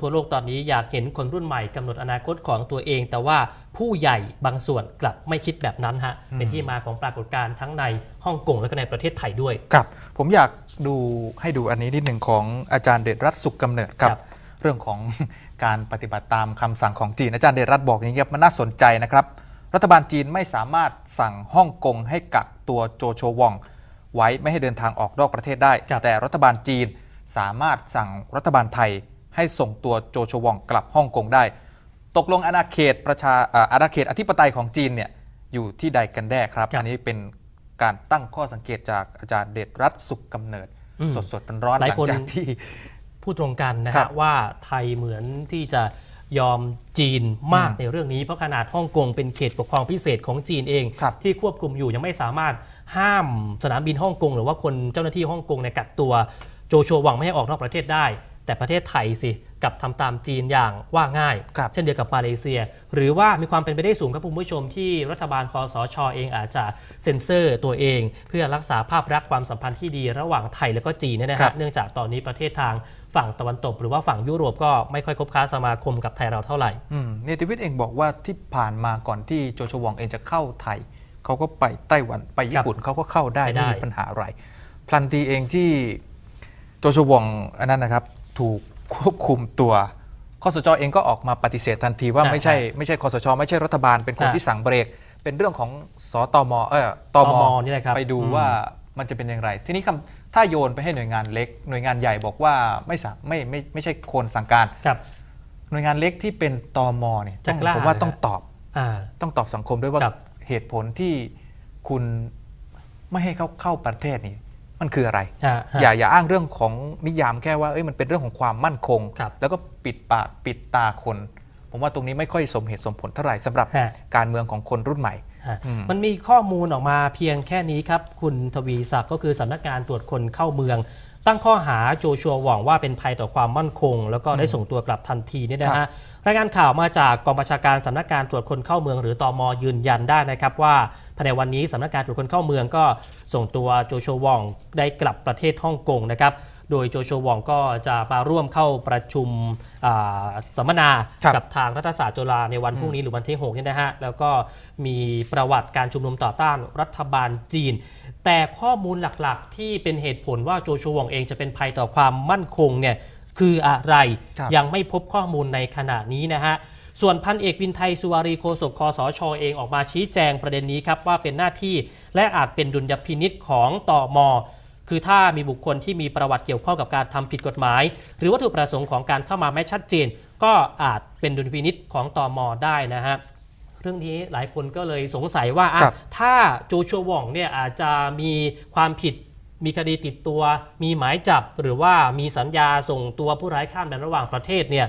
ทั่วโลกตอนนี้อยากเห็นคนรุ่นใหม่กำหนดอนาคตของตัวเอง แต่ว่าผู้ใหญ่บางส่วนกลับไม่คิดแบบนั้นฮะเป็นที่มาของปรากฏการณ์ทั้งในฮ่องกงและก็ในประเทศไทยด้วยครับผมอยากดูให้ดูอันนี้นิดหนึ่งของอาจารย์เดชรัตน์สุขกำเนิดครับเรื่องของการปฏิบัติตามคำสั่งของจีนอาจารย์เดชรัตน์บอกอย่างนี้ครับมันน่าสนใจนะครับ รัฐบาลจีนไม่สามารถสั่งฮ่องกงให้กักตัวโจโชวองไว้ไม่ให้เดินทางออกนอกประเทศได้ แต่รัฐบาลจีนสามารถสั่งรัฐบาลไทยให้ส่งตัวโจชวองกลับฮ่องกงได้ ตกลงอาณาเขตประชาอาณาเขตอธิปไตยของจีนเนี่ยอยู่ที่ใดกันแน่ครับ อันนี้เป็นการตั้งข้อสังเกตจากอาจารย์เดชรัตสุขกำเนิด สดสดร้อนหลังจากที่พูดตรงกันนะฮะว่าไทยเหมือนที่จะยอมจีนมากในเรื่องนี้ เพราะขนาดฮ่องกงเป็นเขตปกครองพิเศษของจีนเองที่ควบคุมอยู่ยังไม่สามารถห้ามสนามบินฮ่องกงหรือว่าคนเจ้าหน้าที่ฮ่องกงในกักตัวโจัวหวังไม่ให้ออกนอกประเทศได้แต่ประเทศไทยสิกับทำตามจีนอย่างว่าง่าย เช่นเดียวกับมาเลเซีย หรือว่ามีความเป็นไปได้สูงครับคุณผู้ชมที่รัฐบาลคอสชอเองอาจจะเซ็นเซอร์ตัวเอง เพื่อรักษาภาพลักษณ์ความสัมพันธ์ที่ดีระหว่างไทยและก็จีนนะครับเนื่องจากตอนนี้ประเทศทางฝั่งตะวันตกหรือว่าฝั่งยุโรปก็ไม่ค่อยคบค้าสมาคมกับไทยเราเท่าไหร่เนติวิทย์เองบอกว่าที่ผ่านมาก่อนที่โจชวองเองจะเข้าไทยเขาก็ไปไต้หวันไปญี่ปุ่นเขาก็เข้าได้ไม่มีปัญหาอะไรพลันตีเองที่ โจชวองอันนั้นนะครับถูกควบคุมตัวคอสชเองก็ออกมาปฏิเสธทันทีว่าไม่ใช่ไม่ใช่คอสชไม่ใช่รัฐบาลเป็นคนที่สั่งเบรก เป็นเรื่องของสตมเออตมมนี่แหละครับไปดูว่ามันจะเป็นอย่างไรทีนี้คำถ้าโยนไปให้หน่วยงานเล็กหน่วยงานใหญ่บอกว่าไม่สั่งไม่ไม่ไม่ใช่คนสั่งการครับ หน่วยงานเล็กที่เป็นตมเนี่ยจะผมว่าต้องตอบอต้องตอบสังคมด้วยว่าเหตุผลที่คุณไม่ให้เขาเข้าประเทศนี่มันคืออะไร อย่าอย่าอ้างเรื่องของนิยามแค่ว่าเอ้ยมันเป็นเรื่องของความมั่นคง แล้วก็ปิดปากปิดตาคน ผมว่าตรงนี้ไม่ค่อยสมเหตุสมผลเท่าไหร่สำหรับการเมืองของคนรุ่นใหม่มันมีข้อมูลออกมาเพียงแค่นี้ครับ คุณทวีศักดิ์ก็คือสำนักงานตรวจคนเข้าเมืองตั้งข้อหาโจชัวหวังว่าเป็นภัยต่อความมั่นคง แล้วก็ได้ส่งตัวกลับทันทีนี่นะฮะรายงานข่าวมาจากกองบัญชาการสำนักงานตรวจคนเข้าเมืองหรือตอมยืนยันได้นะครับว่าภายในวันนี้สำนักงานตรวจคนเข้าเมืองก็ส่งตัวโจโฉวอง ได้กลับประเทศฮ่องกงนะครับ โดยโจโฉวองก็จะมาร่วมเข้าประชุมสัมมนา กับทางรัฐศาสตร์จุฬาในวันพรุ่งนี้หรือวันที่ 6 นี่นะฮะ แล้วก็มีประวัติการชุมนุมต่อต้านรัฐบาลจีน แต่ข้อมูลหลักๆที่เป็นเหตุผลว่าโจโฉวองเองจะเป็นภัยต่อความมั่นคงเนี่ยคืออะไรรยังไม่พบข้อมูลในขณะนี้นะฮะส่วนพันเอกวินไทยสุวารีโคศกคอสชอเองออกมาชี้แจงประเด็นนี้ครับว่าเป็นหน้าที่และอาจเป็นดุลยพินิษของตอมคือถ้ามีบุคคลที่มีประวัติเกี่ยวข้องกับการทำผิดกฎหมาย หรือวัตถุประสงค์ของการเข้ามาไม่ชัดเจน ก็อาจเป็นดุลพินิษของตอมอได้นะฮะ เรื่องนี้หลายคนก็เลยสงสัยว่าถ้าโจชัวว่องเนี่ยอาจจะมีความผิด มีคดีติดตัว มีหมายจับ หรือว่ามีสัญญาส่งตัวผู้ร้ายข้ามแดนระหว่างประเทศเนี่ย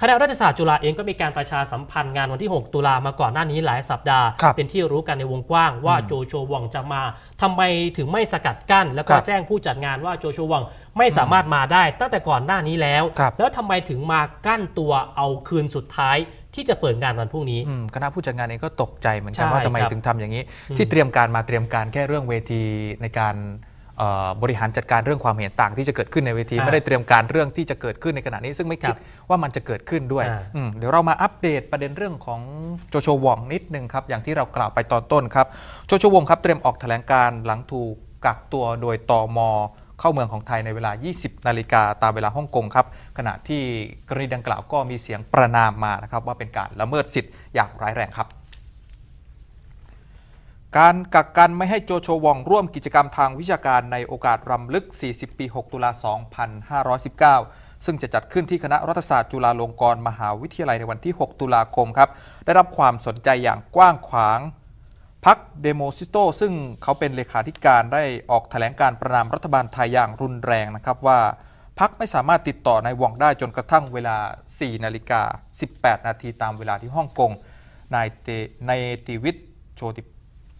คณะรัฐศาสตร์จุฬาเองก็มีการประชาสัมพันธ์งานวันที่ 6 ตุลามาก่อนหน้านี้หลายสัปดาห์ เป็นที่รู้กันในวงกว้างว่าโจโจวองจะมา ทำไมถึงไม่สกัดกั้นแล้วก็แจ้งผู้จัดงานว่าโจโจวองไม่สามารถมาได้ตั้งแต่ก่อนหน้านี้แล้ว แล้วทำไมถึงมากั้นตัวเอาคืนสุดท้ายที่จะเปิดงานวันพรุ่งนี้คณะผู้จัดงานเองก็ตกใจเหมือนกันว่าทำไมถึงทำอย่างนี้ ที่เตรียมการมาเตรียมการแค่เรื่องเวทีในการบริหารจัดการเรื่องความเห็นต่างที่จะเกิดขึ้นในเวทีไม่ได้เตรียมการเรื่องที่จะเกิดขึ้นในขณะนี้ซึ่งไม่คิดว่ามันจะเกิดขึ้นด้วย เดี๋ยวเรามาอัปเดตประเด็นเรื่องของโจโฉวองนิดนึงครับอย่างที่เรากล่าวไปตอนต้นครับโจโฉวองครับเตรียมออกแถลงการหลังถูกกักตัวโดยตอมเข้าเมืองของไทยในเวลา 20 นาฬิกาตามเวลาฮ่องกงครับขณะที่กรณีดังกล่าวก็มีเสียงประนามมานะครับว่าเป็นการละเมิดสิทธิ์อย่างร้ายแรงครับการกักกันไม่ให้โจโชวองร่วมกิจกรรมทางวิชาการในโอกาสรำลึก 40 ปี 6 ตุลา 2519 ซึ่งจะจัดขึ้นที่คณะรัฐศาสตร์จุฬาลงกรณ์มหาวิทยาลัยในวันที่ 6 ตุลาคม ครับ ได้รับความสนใจอย่างกว้างขวางพักเดโมซิโตซึ่งเขาเป็นเลขาธิการได้ออกถแถลงการประนามรัฐบาลไทยอย่างรุนแรงนะครับ ว่าพักไม่สามารถติดต่อในวองได้จนกระทั่งเวลา 4 นาฬิกา18 นาทีตามเวลาที่ฮ่องกง นายเตนติวิทย์โชติ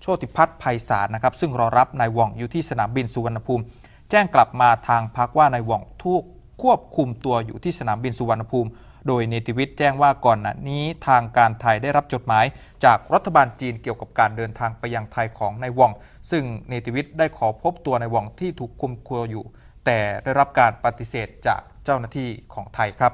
โชติพัฒน์ไพศาลนะครับ ซึ่งรอรับนายว่องอยู่ที่สนามบินสุวรรณภูมิ แจ้งกลับมาทางพักว่านายว่องถูกควบคุมตัวอยู่ที่สนามบินสุวรรณภูมิ โดยเนติวิทย์แจ้งว่าก่อนหน้านี้ทางการไทยได้รับจดหมาย จากรัฐบาลจีนเกี่ยวกับการเดินทางไปยังไทยของนายว่องซึ่งเนติวิทย์ได้ขอพบตัวนายว่องที่ถูกคุมตัวอยู่ แต่ได้รับการปฏิเสธจากเจ้าหน้าที่ของไทยครับ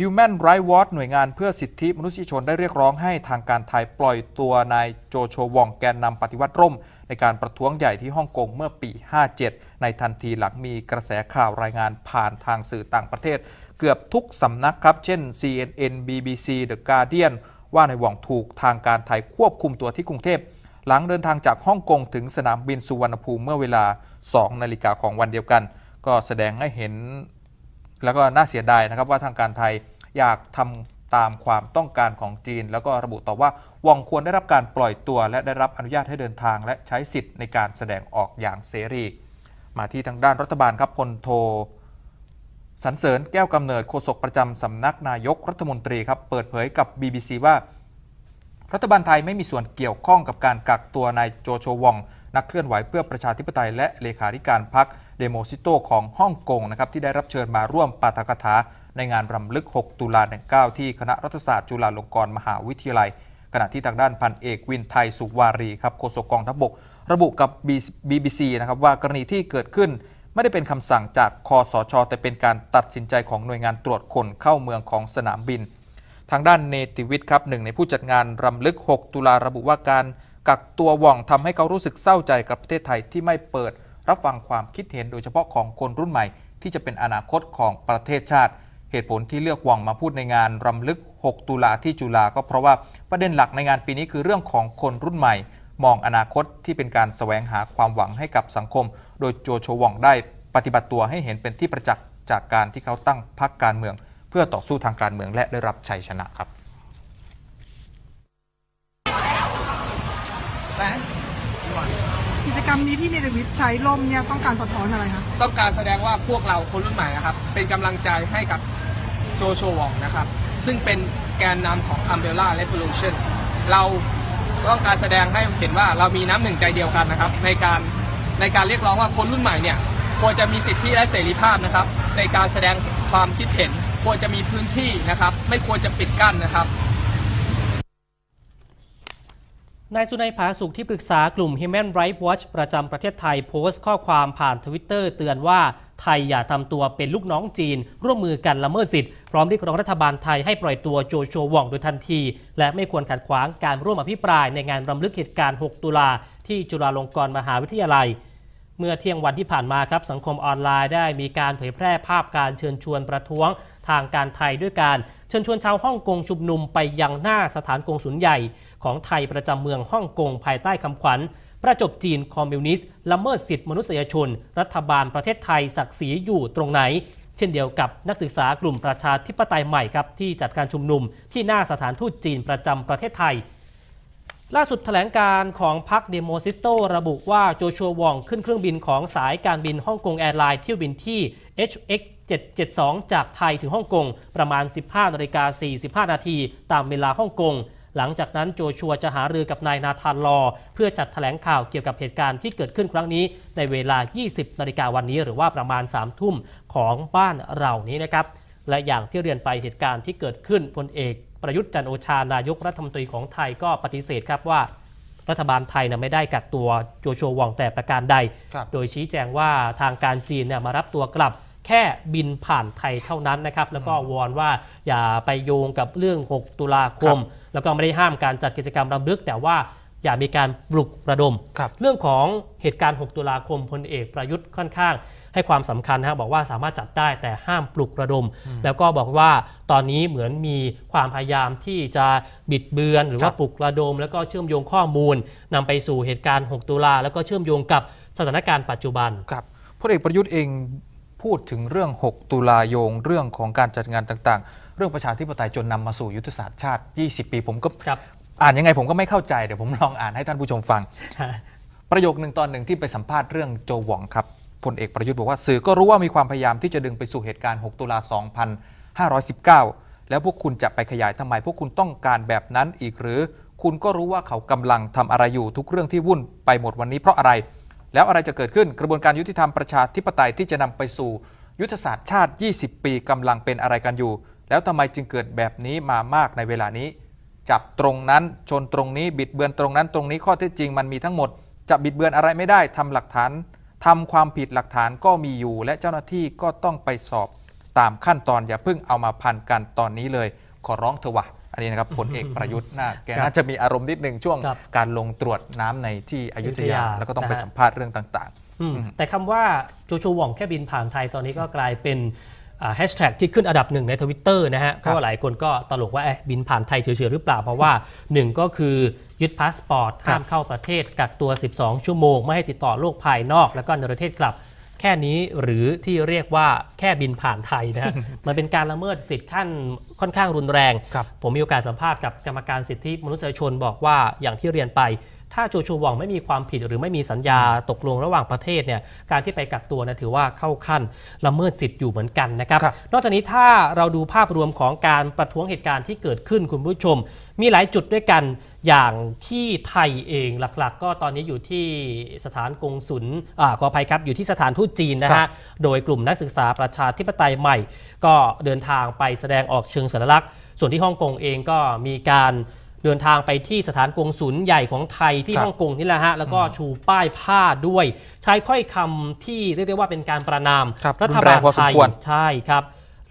Human Rights Watch หน่วยงานเพื่อสิทธิมนุษยชนได้เรียกร้องให้ทางการไทยปล่อยตัวนายโจโชวองแกนนำปฏิวัติร่มในการประท้วงใหญ่ที่ฮ่องกงเมื่อปี 57 ในทันทีหลังมีกระแสข่าวรายงานผ่านทางสื่อต่างประเทศ เกือบทุกสำนักครับเช่น CNN BBC The Guardian ว่านาหว่องถูกทางการไทยควบคุมตัวที่กรุงเทพหลังเดินทางจากฮ่องกงถึงสนามบินสุวรรณภูมิเมื่อเวลา 2 นาฬิกาของวันเดียวกัน ก็แสดงให้เห็นแล้วก็น่าเสียดายนะครับว่าทางการไทยอยากทำตามความต้องการของจีน แล้วก็ระบุต่อว่าวองควรได้รับการปล่อยตัวและได้รับอนุญาตให้เดินทางและใช้สิทธิ์ในการแสดงออกอย่างเสรี มาที่ทางด้านรัฐบาลครับพลโทสันเสริญแก้วกำเนิดโฆษกประจำสำนักนายกรัฐมนตรีครับ เปิดเผยกับ BBC ว่า รัฐบาลไทยไม่มีส่วนเกี่ยวข้องกับการกักตัวนายโจโชวองนักเคลื่อนไหวเพื่อประชาธิปไตยและเลขาธิการพรรคเดโมซิโตของฮ่องกงนะครับที่ได้รับเชิญมาร่วมปาฐกถาในงานรำลึก 6 ตุลา 19 ที่คณะรัฐศาสตร์จุฬาลงกรณ์มหาวิทยาลัย ขณะที่ทางด้านพันเอกวินไทยสุวารีครับโฆษกกองทัพบก ระบุกับ BBC นะครับว่ากรณีที่เกิดขึ้นไม่ได้เป็นคำสั่งจากคอสช แต่เป็นการตัดสินใจของหน่วยงานตรวจคนเข้าเมืองของสนามบิน ทางด้านเนติวิทย์ครับหนึ่งในผู้จัดงานรำลึก 6 ตุลาระบุว่าการกักตัวว่องทำให้เขารู้สึกเศร้าใจกับประเทศไทยที่ไม่เปิดรับฟังความคิดเห็นโดยเฉพาะของคนรุ่นใหม่ ที่จะเป็นอนาคตของประเทศชาติ เหตุผลที่เลือกวังมาพูดในงานรำลึก 6 ตุลาที่จุฬาก็เพราะว่าประเด็นหลักในงานปีนี้คือเรื่องของคนรุ่นใหม่ มองอนาคตที่เป็นการสแสวงหาความหวังให้กับสังคม โดยโจโฉวังได้ ปฏิบัติตัวให้เห็นเป็นที่ประจักษ์จากการที่เขาตั้งพรรคการเมือง เพื่อต่อสู้ทางการเมืองและได้รับชัยชนะครับ Thank y u มนี้ที่เนรวิทใช้ล่มเนี่ยต้องการสะท้อนอะไรคะต้องการแสดงว่าพวกเราคนรุ่นใหม่นะครับเป็นกำลังใจให้กับโจโชวองนะครับซึ่งเป็นแกนนำของ Umbrella Revolution เราต้องการแสดงให้เห็นว่าเรามีน้ำหนึ่งใจเดียวกันนะครับ ในการในการเรียกร้องว่าคนรุ่นใหม่เนี่ยควรจะมีสิทธิและเสรีภาพนะครับ ในการแสดงความคิดเห็น ควรจะมีพื้นที่นะครับ ไม่ควรจะปิดกั้นนะครับนายสุนัยผาสุขที่ปรึกษากลุ่ม Human Rights Watch ประจำประเทศไทยโพสต์ข้อความผ่านทวิตเตอร์เตือนว่า ไทยอย่าทำตัวเป็นลูกน้องจีน ร่วมมือกันละเมิดสิทธิ์ พร้อมเรียกร้องรัฐบาลไทยให้ปล่อยตัวโจโฉว่องโดยทันที และไม่ควรขัดขวางการร่วมอภิปรายในงานรำลึกเหตุการณ์ 6 ตุลาที่จุฬาลงกรณ์มหาวิทยาลัย เมื่อเที่ยงวันที่ผ่านมาครับสังคมออนไลน์ ได้มีการเผยแพร่ภาพการเชิญชวนประท้วงทางการไทยด้วยการเชิญชวนชาวฮ่องกงชุมนุมไปยังหน้าสถานกงสุลใหญ่ของไทยประจำเมืองฮ่องกงภายใต้คำขวัญ ประจบจีนคอมมิวนิสต์ละเมิดสิทธิมนุษยชน รัฐบาลประเทศไทยศักดิ์ศรีอยู่ตรงไหน เช่นเดียวกับนักศึกษากลุ่มประชาธิปไตยใหม่ครับที่จัดการชุมนุมที่หน้าสถานทูตจีนประจำประเทศไทย ล่าสุดแถลงการของพรรคเดโมซิสโตระบุว่าโจชัววองขึ้นเครื่องบินของสายการบินฮ่องกงแอร์ไลน์เที่ยวบินที่ HX 772 จากไทยถึงฮ่องกงประมาณ 15นาฬิกา45นาที ตามเวลาฮ่องกง หลังจากนั้นโจชัวจะหารือกับนายนาธานลอ เพื่อจัดถแถลงข่าวเกี่ยวกับเหตุการณ์ที่เกิดขึ้นครั้งนี้ ในเวลา 20นาฬิกาวันนี้ หรือว่าประมาณ 3 ทุ่มของบ้าน เรานี้นะครับ และอย่างที่เรียนไปเหตุการณ์ที่เกิดขึ้นพลเอกประยุทธ์จันโอชานายกรัฐมนตรีของไทยก็ปฏิเสธครับว่า รัฐบาลไทยนะไม่ได้กักตัวโจชัววองแต่ประการใด โดยชี้แจงว่าทางการจีนเนี่ยมารับตัวกลับแค่บินผ่านไทยเท่านั้นนะครับแล้วก็วอนว่าอย่าไปโยงกับเรื่อง 6 ตุลาคม แล้วก็ไม่ได้ห้ามการจัดกิจกรรมรำลึก แต่ว่า อย่ามีการปลุกระดมรเรื่องของเหตุการณ์ 6 ตุลาคมพลเอกประยุทธ์ค่อนข้าง ให้ความสำคัญนะบอกว่าสามารถจัดได้ แต่ห้ามปลุกระดม แล้วก็บอกว่าตอนนี้เหมือนมีความพยายามที่จะบิดเบือนหรือว่าปลุกระดม แล้วก็เชื่อมโยงข้อมูลนำไปสู่เหตุการณ์ 6 ตุลาแล้วก็เชื่อมโยงกับสถานการณ์ปัจจุบันครับพลเอกประยุทธ์เองพูดถึงเรื่อง 6 ตุลาโยงเรื่องของการจัดงานต่าง ๆ เรื่องประชาธิปไตยจนนำมาสู่ยุทธศาสตร์ชาติ 20 ปีผมก็อ่านยังไงผมก็ไม่เข้าใจ เดี๋ยวผมลองอ่านให้ท่านผู้ชมฟัง ประโยคหนึ่งตอนหนึ่งที่ไปสัมภาษณ์เรื่องโจหวงครับพลเอกประยุทธ์บอกว่าสื่อก็รู้ว่ามีความพยายามที่จะดึงไปสู่เหตุการณ์ 6 ตุลา 2519 แล้วพวกคุณจะไปขยายทำไมพวกคุณต้องการแบบนั้นอีกหรือ คุณก็รู้ว่าเขากำลังทำอะไรอยู่ทุกเรื่องที่วุ่นไปหมดวันนี้เพราะอะไรแล้วอะไรจะเกิดขึ้นกระบวนการยุติธรรมประชาธิปไตยที่จะนำไปสู่ ยุทธศาสตร์ชาติ 20 ปีกำลังเป็นอะไรกันอยู่ แล้วทำไมจึงเกิดแบบนี้มามากในเวลานี้ จับตรงนั้นชนตรงนี้บิดเบือนตรงนั้น ตรงนี้ข้อเท็จจริงมันมีทั้งหมด จะบิดเบือนอะไรไม่ได้ทำหลักฐานทำความผิดหลักฐานก็มีอยู่ และเจ้าหน้าที่ก็ต้องไปสอบ ตามขั้นตอนอย่าเพิ่งเอามาพันกันตอนนี้เลย ขอร้องเถอะวะอันนี้นะครับพลเอกประยุทธ์น่าแกน่าจะมีอารมณ์นิดหนึ่งช่วงการลงตรวจน้ำในที่อยุธยาแล้วก็ต้องไปสัมภาษณ์เรื่องต่าง ๆ แต่คำว่าโจชฉว่องแค่บินผ่านไทยตอนนี้ก็กลายเป็นแฮชแท็กที่ขึ้นอันดับหนึ่งในทวิตเตอร์นะฮะก็หลายคนก็ตลกว่าบินผ่านไทยเฉยๆหรือเปล่า เพราะว่าหนึ่งก็คือยึดพาสปอร์ตห้ามเข้าประเทศกักตัว 12 ชั่วโมงไม่ให้ติดต่อโลกภายนอก แล้วก็ในประเทศกลับแค่นี้หรือที่เรียกว่าแค่บินผ่านไทยนะฮะมันเป็นการละเมิดสิทธิ์ขั้นค่อนข้างรุนแรงครับผมมีโอกาสสัมภาษณ์กับกรรมการสิทธิ มนุษยชนบอกว่าอย่างที่เรียนไปถ้าโูชูวองไม่มีความผิดหรือไม่มีสัญญาตกลงระหว่างประเทศเนี่ยการที่ไปกักตัวนะถือว่าเข้าขั้นละเมิดสิทธิ์อยู่เหมือนกันนะครับนอกจากนี้ถ้าเราดูภาพรวมของการประท้วงเหตุการณ์ที่เกิดขึ้นคุณผู้ชม มีหลายจุดด้วยกันอย่างที่ไทยเองหลักๆ ก็ตอนนี้อยู่ที่สถานกงศุลขออภัยครับอยู่ที่สถานทูตจีนนะฮะโดยกลุ่มนักศึกษาประชาธิปไตยใหม่ ก็เดินทางไปแสดงออกเชิงสัญลักษณ์ ส่วนที่ฮ่องกงเองก็มีการเดินทางไปที่สถานกงศูนย์ใหญ่ของไทยที่ฮ่องกงนี่แหละฮะแล้วก็ชูป้ายผ้าด้วย ใช้ค่อยคำที่เรียกได้ว่าเป็นการประนามรัฐบาลไทยใช่ครับ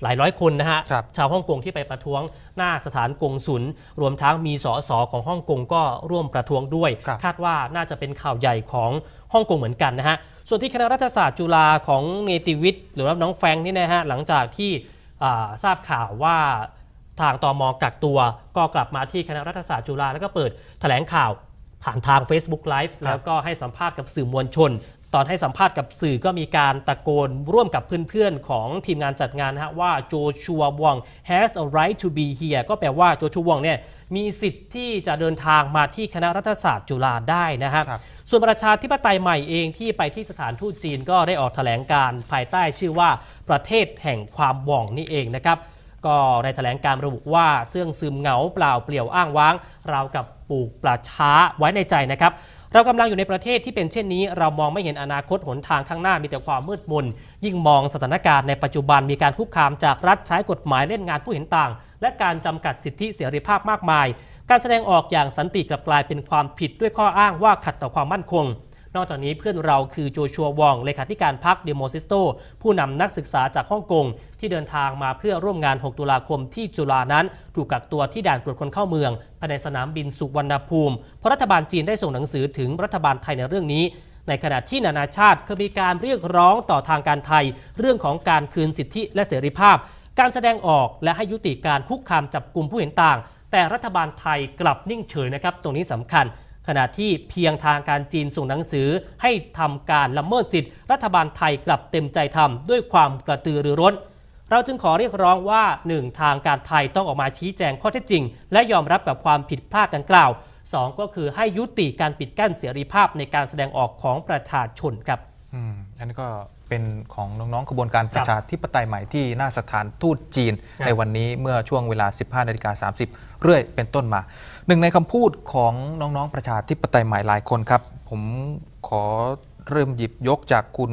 หลายร้อยคนนะฮะชาวฮ่องกงที่ไปประท้วงหน้าสถานกงศุลรวมทั้งมีสสของฮ่องกงก็ร่วมประท้วงด้วย คาดว่าน่าจะเป็นข่าวใหญ่ของฮ่องกงเหมือนกันนะฮะส่วนที่คณะรัฐศาสตร์จุฬาของเนติวิทย์หรือว่าน้องแฟงนี่นะฮะหลังจากที่ทราบข่าวว่าทางตอมอกักตัวก็กลับมาที่คณะรัฐศาสตร์จุฬาแล้วก็เปิด แถลงข่าวผ่านทาง Facebook Live แล้วก็ให้สัมภาษณ์กับสื่อมวลชน ตอนให้สัมภาษณ์กับสื่อก็มีการตะโกนร่วมกับเพื่อนๆ ของทีมงานจัดงานนะฮะว่าโจชัววง has a right to be here ก็แปลว่าโจชัววงเนี่ยมีสิทธิ์ที่จะเดินทางมาที่คณะรัฐศาสตร์จุฬาได้นะฮะส่วนประชาธิปไตยใหม่เองที่ไปที่สถานทูตจีนก็ได้ออกแถลงการภายใต้ชื่อว่า ประเทศแห่งความหว่งนี่เองนะครับก็ในแถลงการระบุว่าเสื่องซึมเหงาเปล่าเปลี่ยวอ้างว้างเรากับปลูกปลาช้าไว้ในใจนะครับ เรากำลังอยู่ในประเทศที่เป็นเช่นนี้ เรามองไม่เห็นอนาคตหนทางข้างหน้ามีแต่ความมืดมนยิ่งมองสถานการณ์ในปัจจุบันมีการคุกคามจากรัฐใช้กฎหมายเล่นงานผู้เห็นต่าง และการจำกัดสิทธิเสรีภาพมากมาย การแสดงออกอย่างสันติกลับกลายเป็นความผิดด้วยข้ออ้างว่าขัดต่อความมั่นคงนอกจากนี้เพื่อนเราคือโจชัววอง เลขาธิการพรรคเดโมซิสโตผู้นำนักศึกษาจากฮ่องกงที่เดินทางมาเพื่อร่วมงาน 6 ตุลาคมที่จุฬานั้น ถูกกักตัวที่ด่านตรวจคนเข้าเมืองภายในสนามบินสุวรรณภูมิ เพราะรัฐบาลจีนได้ส่งหนังสือถึงรัฐบาลไทยในเรื่องนี้ ในขณะที่นานาชาติเคยมีการเรียกร้องต่อทางการไทยเรื่องของการคืนสิทธิและเสรีภาพ การแสดงออกและให้ยุติการคุกคามจับกลุ่มผู้เห็นต่างแต่รัฐบาลไทยกลับนิ่งเฉยนะครับตรงนี้สำคัญขณะที่เพียงทางการจีนส่งหนังสือให้ทำการละเมิดสิทธิ์ รัฐบาลไทยกลับเต็มใจทำด้วยความกระตือรือร้น เราจึงขอเรียกร้องว่า 1. ทางการไทยต้องออกมาชี้แจงข้อเท็จจริง และยอมรับกับความผิดพลาดดังกล่าว 2. ก็คือให้ยุติการปิดกั้นเสรีภาพในการแสดงออกของประชาชนครับอันนี้ก็เป็นของน้องๆขบวนการประชาธิปไตยใหม่ที่หน้าสถานทูตจีน ในวันนี้เมื่อช่วงเวลา 15นาฬิกา30เรื่อยเป็นต้นมาหนึ่งในคำพูดของน้อง ๆ ประชาธิปไตยใหม่หลายคนครับ ผมขอเริ่มหยิบยกจากคุณ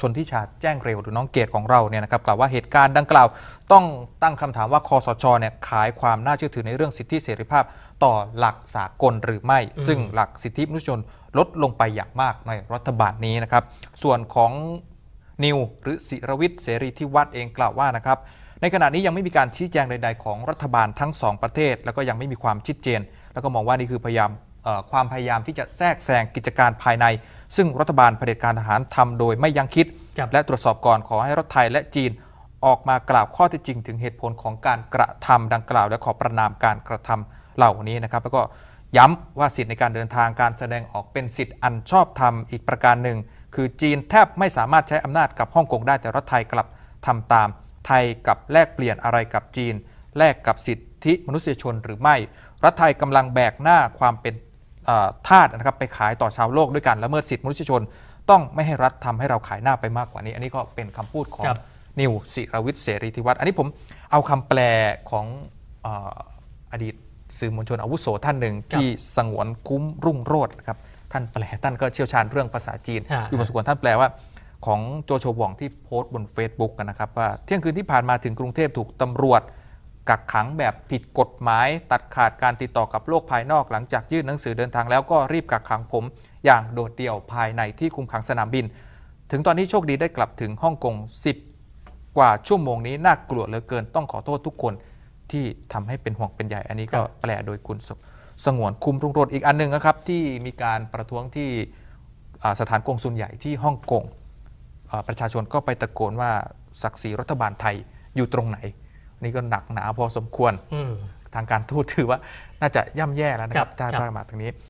ชนทิชาแจ้งเร็วหรือน้องเกตของเราเนี่ยนะครับกล่าวว่าเหตุการณ์ดังกล่าว ต้องตั้งคำถามว่าคอสชเนี่ยขายความน่าเชื่อถือในเรื่องสิทธิเสรีภาพต่อหลักสากลหรือไม่ซึ่งหลักสิทธิมนุษยชนลดลงไปอย่างมากในรัฐบาลนี้นะครับ ส่วนของนิวหรือศิรวิทย์เสรีที่วัดเองกล่าวว่านะครับในขณะนี้ยังไม่มีการชี้แจงใดๆของรัฐบาลทั้ง2ประเทศ แล้วก็ยังไม่มีความชัดเจน แล้วก็มองว่า นี่คือพยายามความพยายามที่จะแทรกแซงกิจการภายใน ซึ่งรัฐบาลเผด็จการทหารทำโดยไม่ยังคิดและตรวจสอบก่อนขอให้รัฐไทยและจีนออกมากล่าวข้อเท็จจริงถึงเหตุผลของการกระทำดังกล่าว และขอประนามการกระทำเหล่านี้นะครับแล้วก็ย้ำว่าสิทธิในการเดินทางการแสดงออกเป็นสิทธิอันชอบธรรมอีกประการหนึ่งคือจีนแทบไม่สามารถใช้อำนาจกับฮ่องกงได้แต่รัฐไทยกลับทำตามไทยกับแลกเปลี่ยนอะไรกับจีนแลกกับสิทธิมนุษยชน หรือไม่รัฐไทยกำลังแบกหน้าความเป็นทาสนะครับไปขายต่อชาวโลกด้วยกันละเมิดสิทธิมนุษยชน ต้องไม่ให้รัฐทำให้เราขายหน้าไปมากกว่านี้ อันนี้ก็เป็นคำพูดของนิวศิรวิทย์เสรีธิวัฒน์อันนี้ผมเอาคำแปลของอดีตสื่อมวลชนอาวุโสท่านหนึ่งที่สงวนคุ้มรุ่งโรจน์ครับท่านแปลท่านก็เชี่ยวชาญเรื่องภาษาจีนอยู่พอสมควรท่านแปลว่าของโจโฉว่องที่โพสต์บน Facebook กันนะครับ ว่าเที่ยงคืนที่ผ่านมาถึงกรุงเทพถูกตำรวจกักขังแบบผิดกฎหมาย ตัดขาดการติดต่อกับโลกภายนอกหลังจากยื่นหนังสือเดินทาง แล้วก็รีบกักขังผม อย่างโดดเดี่ยวภายในที่คุมขังสนามบิน ถึงตอนนี้โชคดีได้กลับถึงฮ่องกง10 กว่าชั่วโมงนี้น่ากลัวเหลือเกินต้องขอโทษทุกคนที่ทำให้เป็นห่วงเป็นใหญ่ อันนี้ก็แปลโดยคุณสงวนคุมรุ่งโรจอีกอันหนึ่งนะครับที่มีการประท้วงที่สถานกงสุลใหญ่ที่ฮ่องกงประชาชนก็ไปตะโกนว่าศักดิ์ศรีรัฐบาลไทยอยู่ตรงไหน นี่ก็หนักหนาพอสมควร ทางการทูตถือว่าน่าจะย่ำแย่แล้วนะครับถ้ามาตรงนี้